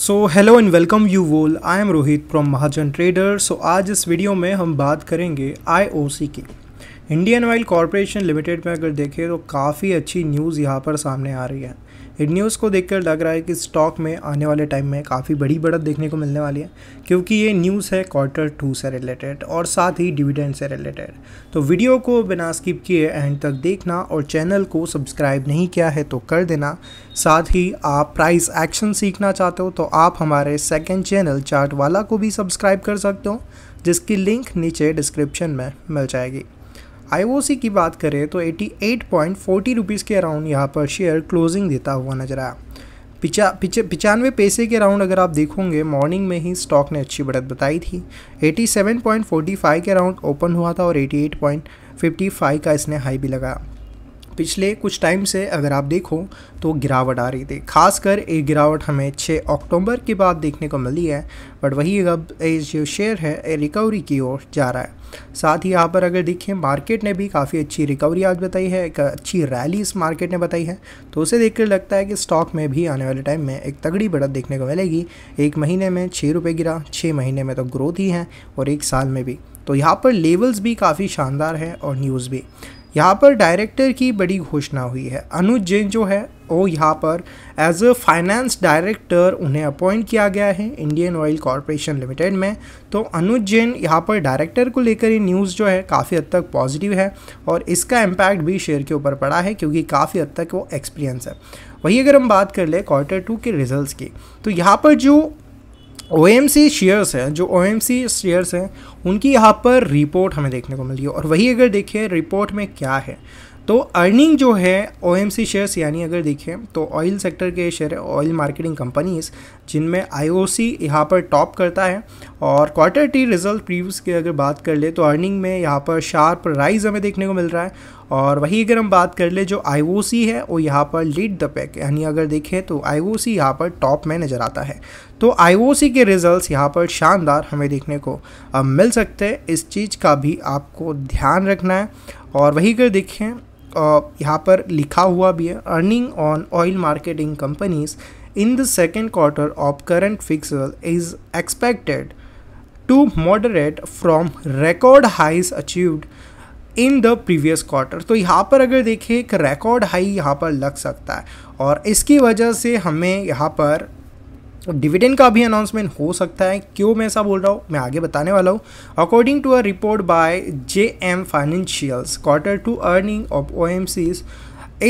so hello and welcome you all I am Rohit from Mahajan trader so आज इस video में हम बात करेंगे आईओसी की इंडियन ऑयल कॉरपोरेशन लिमिटेड में अगर देखें तो काफ़ी अच्छी न्यूज़ यहाँ पर सामने आ रही है न्यूज़ को देखकर लग रहा है कि स्टॉक में आने वाले टाइम में काफ़ी बड़ी बढ़त देखने को मिलने वाली है क्योंकि ये न्यूज़ है क्वार्टर टू से रिलेटेड और साथ ही डिविडेंड से रिलेटेड तो वीडियो को बिना स्किप किए एंड तक देखना और चैनल को सब्सक्राइब नहीं किया है तो कर देना साथ ही आप प्राइस एक्शन सीखना चाहते हो तो आप हमारे सेकेंड चैनल चार्ट वाला को भी सब्सक्राइब कर सकते हो जिसकी लिंक नीचे डिस्क्रिप्शन में मिल जाएगी आई की बात करें तो eighty eight point forty rupees के अराउंड यहाँ पर शेयर क्लोजिंग देता हुआ नजर आया पिचा पिचानवे पैसे के अराउंड अगर आप देखोगे मॉर्निंग में ही स्टॉक ने अच्छी बढ़त बताई थी 87.45 के अराउंड ओपन हुआ था और 88.55 का इसने हाई भी लगाया पिछले कुछ टाइम से अगर आप देखो तो गिरावट आ रही थी खासकर एक गिरावट हमें 6 अक्टूबर के बाद देखने को मिली है बट वही अब जो शेयर है रिकवरी की ओर जा रहा है साथ ही यहाँ पर अगर देखें मार्केट ने भी काफ़ी अच्छी रिकवरी आज बताई है एक अच्छी रैली इस मार्केट ने बताई है तो उसे देखकर लगता है कि स्टॉक में भी आने वाले टाइम में एक तगड़ी बढ़त देखने को मिलेगी एक महीने में छः रुपये गिरा छः महीने में तो ग्रोथ ही है और एक साल में भी तो यहाँ पर लेवल्स भी काफ़ी शानदार है और न्यूज़ भी यहाँ पर डायरेक्टर की बड़ी घोषणा हुई है अनुज जैन जो है वो यहाँ पर एज अ फाइनेंस डायरेक्टर उन्हें अपॉइंट किया गया है इंडियन ऑयल कॉरपोरेशन लिमिटेड में तो अनुज जैन यहाँ पर डायरेक्टर को लेकर ये न्यूज़ जो है काफ़ी हद तक पॉजिटिव है और इसका इम्पैक्ट भी शेयर के ऊपर पड़ा है क्योंकि काफ़ी हद तक वो एक्सपीरियंस है वही अगर हम बात कर ले क्वार्टर टू के रिजल्ट्स की तो यहाँ पर जो ओ एम सी शेयर्स हैं जो ओ एम सी शेयर्स हैं उनकी यहाँ पर रिपोर्ट हमें देखने को मिली है और वही अगर देखिए रिपोर्ट में क्या है तो अर्निंग जो है ओ एम सी शेयर्स यानी अगर देखें तो ऑयल सेक्टर के शेयर है ऑयल मार्केटिंग कंपनीज जिनमें आई ओ सी यहाँ पर टॉप करता है और क्वार्टर टी रिजल्ट प्रीव्स की अगर बात कर ले तो अर्निंग में यहाँ पर शार्प राइज हमें देखने को मिल रहा है और वहीं अगर हम बात कर ले जो आई है वो यहाँ पर लीड द पैक यानी अगर देखें तो आई ओ सी यहाँ पर टॉप में नज़र आता है तो आई के रिजल्ट्स यहाँ पर शानदार हमें देखने को मिल सकते हैं इस चीज़ का भी आपको ध्यान रखना है और वहीं अगर देखें यहाँ पर लिखा हुआ भी है earning on oil marketing companies in the second quarter of current fiscal is expected to moderate from record highs achieved in the previous quarter तो यहाँ पर अगर देखें एक रिकॉर्ड हाई यहाँ पर लग सकता है और इसकी वजह से हमें यहाँ पर डिविडेंड का भी अनाउंसमेंट हो सकता है क्यों मैं ऐसा बोल रहा हूँ मैं आगे बताने वाला हूँ according to a report by J M financials quarter two earning of O M Cs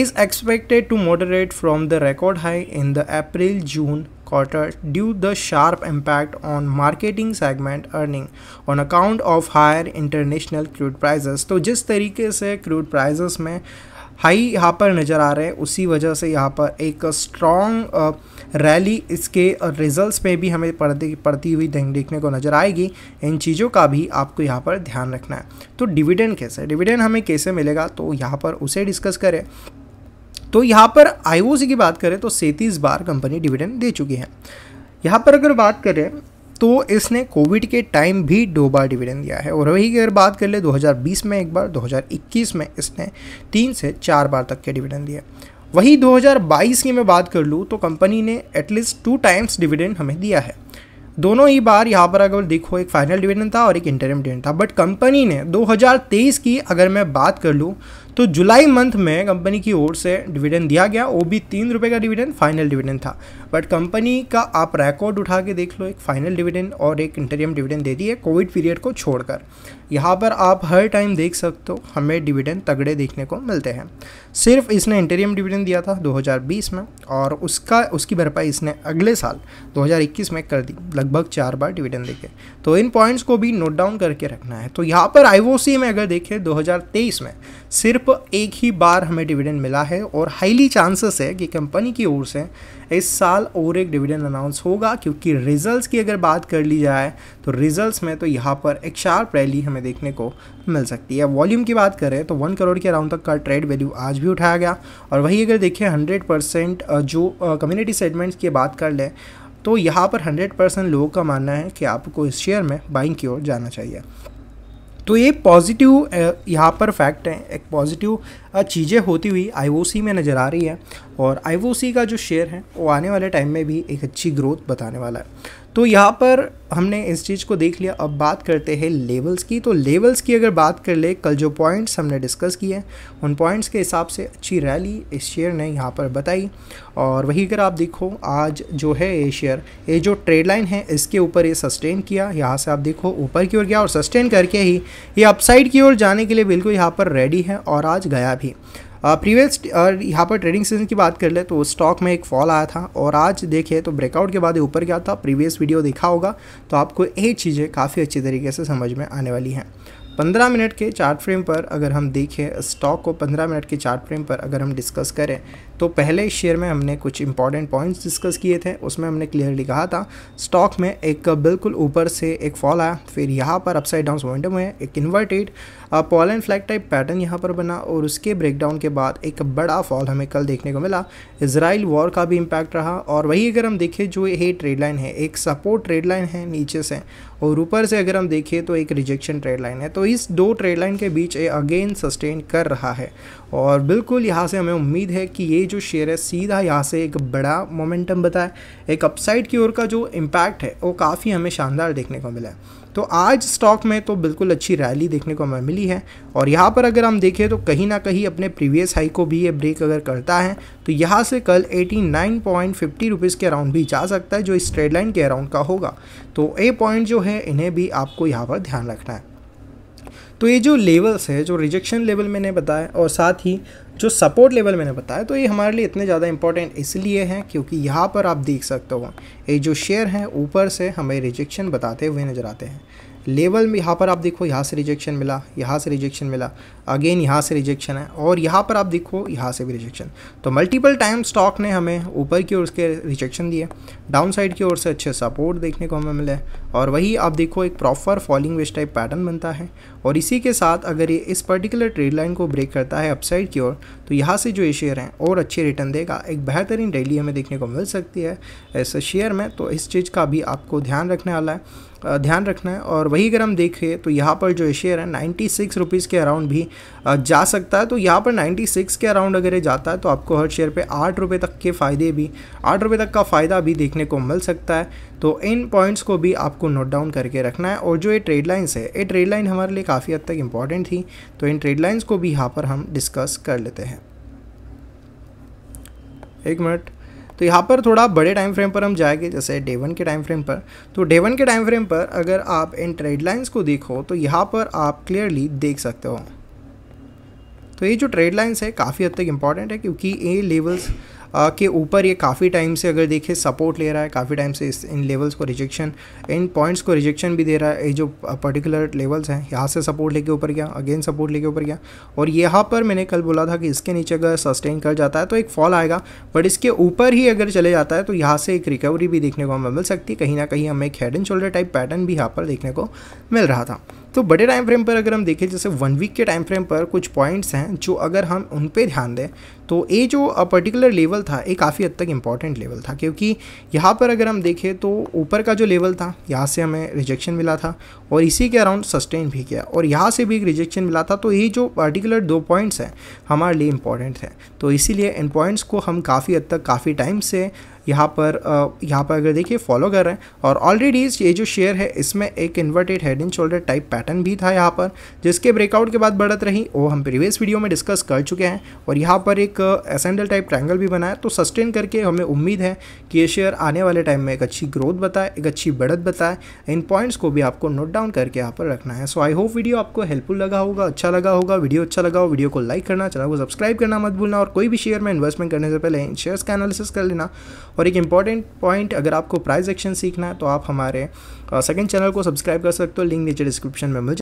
is expected to moderate from the record high in the April June quarter due the sharp impact on marketing segment earning on account of higher international crude prices तो जिस तरीके से crude prices में high यहाँ पर नज़र आ रहे हैं उसी वजह से यहाँ पर एक स्ट्रॉन्ग रैली इसके रिजल्ट्स में भी हमें पड़ती पड़ती हुई देखने को नज़र आएगी इन चीज़ों का भी आपको यहाँ पर ध्यान रखना है तो डिविडेंड कैसे डिविडेंड हमें कैसे मिलेगा तो यहाँ पर उसे डिस्कस करें तो यहाँ पर आई की बात करें तो सैंतीस बार कंपनी डिविडेंड दे चुकी है यहाँ पर अगर बात करें तो इसने कोविड के टाइम भी दो बार डिविडेंड दिया है और वही अगर बात कर ले 2020 में एक बार 2021 में इसने तीन से चार बार तक के डिविडेंड दिए वही 2022 की मैं बात कर लूँ तो कंपनी ने एटलीस्ट टू टाइम्स डिविडेंड हमें दिया है दोनों ही बार यहाँ पर अगर देखो एक फाइनल डिविडेंड था और एक इंटरम डिविडेंड था बट कंपनी ने 2023 की अगर मैं बात कर लूँ तो जुलाई मंथ में कंपनी की ओर से डिविडेंड दिया गया वो भी तीन रुपये का डिविडेंड फाइनल डिविडेंड था बट कंपनी का आप रिकॉर्ड उठा के देख लो एक फाइनल डिविडेंड और एक इंटरियम डिविडेंड दे दिए कोविड पीरियड को छोड़कर यहाँ पर आप हर टाइम देख सकते हो हमें डिविडेंड तगड़े देखने को मिलते हैं सिर्फ इसने इंटरियम डिविडेंड दिया था 2020 में और उसका उसकी भरपाई इसने अगले साल 2021 में कर दी लगभग चार बार डिविडेंड देके तो इन पॉइंट्स को भी नोट डाउन करके रखना है तो यहाँ पर आई में अगर देखें 2023 में सिर्फ सिर्फ एक ही बार हमें डिविडेंड मिला है और हाईली चांसेस है कि कंपनी की ओर से इस साल और एक डिविडेंड अनाउंस होगा क्योंकि रिजल्ट्स की अगर बात कर ली जाए तो रिजल्ट्स में तो यहाँ पर एक शार्प रैली हमें देखने को मिल सकती है वॉल्यूम की बात करें तो वन करोड़ के अराउंड तक का ट्रेड वैल्यू आज भी उठाया गया और वही अगर देखें हंड्रेड परसेंट जो कम्युनिटी सेगमेंट्स की बात कर लें तो यहाँ पर हंड्रेड परसेंट लोगों का मानना है कि आपको इस शेयर में बाइंग की ओर जाना चाहिए तो ये पॉजिटिव यहाँ पर फैक्ट है एक पॉजिटिव चीज़ें होती हुई आईओसी में नज़र आ रही है और आई का जो शेयर है वो आने वाले टाइम में भी एक अच्छी ग्रोथ बताने वाला है तो यहाँ पर हमने इस चीज़ को देख लिया अब बात करते हैं लेवल्स की तो लेवल्स की अगर बात कर ले कल जो पॉइंट्स हमने डिस्कस किए उन पॉइंट्स के हिसाब से अच्छी रैली इस शेयर ने यहाँ पर बताई और वही अगर आप देखो आज जो है ये शेयर ये जो ट्रेड लाइन है इसके ऊपर ये सस्टेन किया यहाँ से आप देखो ऊपर की ओर गया और सस्टेन करके ही ये अपसाइड की ओर जाने के लिए बिल्कुल यहाँ पर रेडी है और आज गया भी प्रीवियस uh, uh, यहाँ पर ट्रेडिंग सीजन की बात कर ले तो स्टॉक में एक फॉल आया था और आज देखें तो ब्रेकआउट के बाद ऊपर गया था प्रीवियस वीडियो देखा होगा तो आपको ये चीज़ें काफ़ी अच्छी तरीके से समझ में आने वाली हैं 15 मिनट के चार्ट फ्रेम पर अगर हम देखें स्टॉक को 15 मिनट के चार्ट फ्रेम पर अगर हम डिस्कस करें तो पहले इस शेयर में हमने कुछ इंपॉर्टेंट पॉइंट्स डिस्कस किए थे उसमें हमने क्लियरली कहा था स्टॉक में एक बिल्कुल ऊपर से एक फॉल आया फिर यहाँ पर अपसाइड डाउन मोमेंटम हुए एक inverted pole and flag type pattern यहाँ पर बना और उसके ब्रेकडाउन के बाद एक बड़ा फॉल हमें कल देखने को मिला इसराइल वॉर का भी इम्पैक्ट रहा और वही अगर हम देखें जो ये ट्रेड लाइन है एक सपोर्ट ट्रेड लाइन है नीचे से और ऊपर से अगर हम देखें तो एक रिजेक्शन ट्रेड लाइन है तो इस दो ट्रेड लाइन के बीच ये अगेन सस्टेन कर रहा है और बिल्कुल यहाँ से हमें उम्मीद है कि ये जो शेयर है सीधा यहाँ से एक बड़ा मोमेंटम बताए एक अपसाइड की ओर का जो इम्पैक्ट है वो काफ़ी हमें शानदार देखने को मिला है तो आज स्टॉक में तो बिल्कुल अच्छी रैली देखने को हमें मिली है और यहाँ पर अगर हम देखें तो कहीं ना कहीं अपने प्रीवियस हाई को भी ये ब्रेक अगर करता है तो यहाँ से कल 89.50 रुपीस के अराउंड भी जा सकता है जो इस ट्रेड लाइन के अराउंड का होगा तो ए पॉइंट जो है इन्हें भी आपको यहाँ पर ध्यान रखना है तो ये जो लेवल्स है जो रिजेक्शन लेवल मैंने बताया और साथ ही जो सपोर्ट लेवल मैंने बताया तो ये हमारे लिए इतने ज़्यादा इंपॉर्टेंट इसलिए हैं क्योंकि यहाँ पर आप देख सकते हो ये जो शेयर हैं ऊपर से हमें रिजेक्शन बताते हुए नज़र आते हैं लेवल में यहाँ पर आप देखो यहाँ से रिजेक्शन मिला यहाँ से रिजेक्शन मिला अगेन यहाँ से रिजेक्शन है और यहाँ पर आप देखो यहाँ से भी रिजेक्शन तो मल्टीपल टाइम स्टॉक ने हमें ऊपर की ओर उसके रिजेक्शन दिए डाउन साइड की ओर से अच्छे सपोर्ट देखने को हमें मिले और वही आप देखो एक प्रॉपर फॉलिंग वेस्ट टाइप पैटर्न बनता है और इसी के साथ अगर ये इस पर्टिकुलर ट्रेड लाइन को ब्रेक करता है अपसाइड की ओर तो यहाँ से जो ये शेयर हैं और अच्छे रिटर्न देगा एक बेहतरीन डेली हमें देखने को मिल सकती है ऐसे शेयर में तो इस चीज़ का भी आपको ध्यान रखने वाला है ध्यान रखना है और वही अगर हम देखें तो यहाँ पर जो शेयर है नाइन्टी सिक्स रुपीज़ के अराउंड भी जा सकता है तो यहाँ पर नाइन्टी सिक्स के अराउंड अगर ये जाता है तो आपको हर शेयर पे आठ रुपये तक के फ़ायदे भी आठ रुपये तक का फ़ायदा भी देखने को मिल सकता है तो इन पॉइंट्स को भी आपको नोट डाउन करके रखना है और जो ये ट्रेड लाइन्स है ये ट्रेड लाइन हमारे लिए काफ़ी हद तक इंपॉर्टेंट थी तो इन ट्रेड लाइन्स को भी यहाँ पर हम डिस्कस कर लेते हैं एक मिनट तो यहाँ पर थोड़ा बड़े टाइम फ्रेम पर हम जाएंगे जैसे डे वन के टाइम फ्रेम पर तो डे वन के टाइम फ्रेम पर अगर आप इन ट्रेड लाइन्स को देखो तो यहाँ पर आप क्लियरली देख सकते हो तो ये जो ट्रेड लाइन्स है काफ़ी हद तक इम्पॉर्टेंट है क्योंकि ये लेवल्स के ऊपर ये काफ़ी टाइम से अगर देखें सपोर्ट ले रहा है काफ़ी टाइम से इस इन लेवल्स को रिजेक्शन इन पॉइंट्स को रिजेक्शन भी दे रहा है ये जो पर्टिकुलर लेवल्स हैं यहाँ से सपोर्ट लेके ऊपर गया अगेन सपोर्ट लेके ऊपर गया और यहाँ पर मैंने कल बोला था कि इसके नीचे अगर सस्टेन कर जाता है तो एक फॉल आएगा बट इसके ऊपर ही अगर चले जाता है तो यहाँ से एक रिकवरी भी देखने को हमें मिल सकती है कहीं ना कहीं हमें एक head and shoulder type pattern भी यहाँ पर देखने को मिल रहा था तो बड़े टाइम फ्रेम पर अगर हम देखें जैसे वन वीक के टाइम फ्रेम पर कुछ पॉइंट्स हैं जो अगर हम उन पर ध्यान दें तो ये जो पर्टिकुलर लेवल था ये काफ़ी हद तक इम्पॉर्टेंट लेवल था क्योंकि यहाँ पर अगर हम देखें तो ऊपर का जो लेवल था यहाँ से हमें रिजेक्शन मिला था और इसी के अराउंड सस्टेन भी किया और यहाँ से भी एक रिजेक्शन मिला था तो ये जो पर्टिकुलर दो पॉइंट्स हैं हमारे लिए इम्पॉर्टेंट हैं तो इसीलिए इन पॉइंट्स को हम काफ़ी हद तक काफ़ी टाइम से यहाँ पर यहाँ पर अगर देखिए फॉलो कर रहे हैं और ऑलरेडी ये जो शेयर है इसमें एक inverted head and shoulder type pattern भी था यहाँ पर जिसके ब्रेकआउट के बाद बढ़त रही वो हम प्रीवियस वीडियो में डिस्कस कर चुके हैं और यहाँ पर एक एसेंडल टाइप ट्रैंगल भी बनाया तो सस्टेन करके हमें उम्मीद है कि ये शेयर आने वाले टाइम में एक अच्छी ग्रोथ बताए एक अच्छी बढ़त बताए इन पॉइंट्स को भी आपको नोट डाउन करके यहाँ पर रखना है सो आई होप वीडियो आपको हेल्पफुल लगा होगा अच्छा लगा होगा वीडियो अच्छा लगा हो वीडियो को लाइक करना चैनल को सब्सक्राइब करना मत भूलना और कोई भी शेयर में इन्वेस्टमेंट करने से पहले इन शेयर्स का एनालिसिस कर लेना और एक इंपॉर्टेंट पॉइंट अगर आपको प्राइस एक्शन सीखना है तो आप हमारे सेकंड चैनल को सब्सक्राइब कर सकते हो लिंक नीचे डिस्क्रिप्शन में मिल